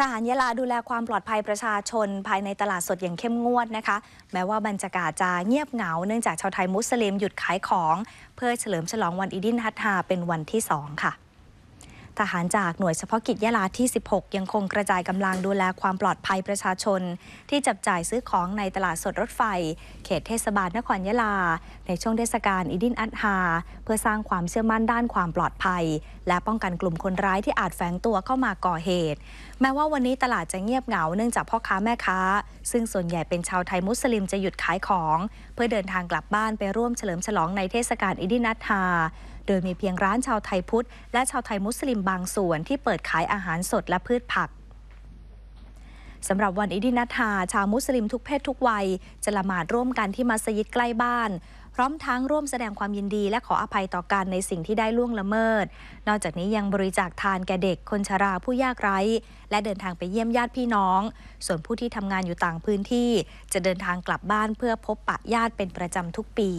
ทหารยะลาดูแลความปลอดภัยประชาชน ภายในตลาดสดอย่างเข้มงวดนะคะแม้ว่าบรรยากาศจะเงียบเหงาเนื่องจากชาวไทยมุสลิมหยุดขายของ เพื่อเฉลิมฉลองวันอีดินฮัตฮาเป็นวันที่สองค่ะทหารจากหน่วยเฉพาะกิจยะลาที่ 16 ยังคงกระจายกำลังดูแลความปลอดภัยประชาชน ที่จับจ่ายซื้อของในตลาดสดรถไฟ เขตเทศบาลนครยะลา ในช่วงเทศกาลอีดินอัตฮาเพื่อสร้างความเชื่อมั่นด้านความปลอดภัยและป้องกันกลุ่มคนร้ายที่อาจแฝงตัวเข้ามาก่อเหตุ แม้ว่าวันนี้ตลาดจะเงียบเหงาเนื่องจากพ่อค้าแม่ค้าซึ่งส่วนใหญ่เป็นชาวไทยมุสลิมจะหยุดขายของ เพื่อเดินทางกลับบ้านไปร่วมเฉลิมฉลองในเทศกาลอิดินัทฮาโดยมีเพียงร้านชาวไทยพุทธและชาวไทยมุสลิมบางส่วนที่เปิดขายอาหารสดและพืชผักสำหรับวันอิดินัทฮาชาวมุสลิมทุกเพศทุกวัยจะละหมาดร่วมกันที่มัสยิดใกล้บ้านร้อมทั้งร่วมแสดงความยินดีและขออภัยต่อการในสิ่งที่ได้ล่วงละเมิด นอกจากนี้ยังบริจาคทานแก่เด็กคนชราผู้ยากไร้ และเดินทางไปเยี่ยมญาติพี่น้อง ส่วนผู้ที่ทำงานอยู่ต่างพื้นที่ จะเดินทางกลับบ้านเพื่อพบปะญาติเป็นประจำทุกปี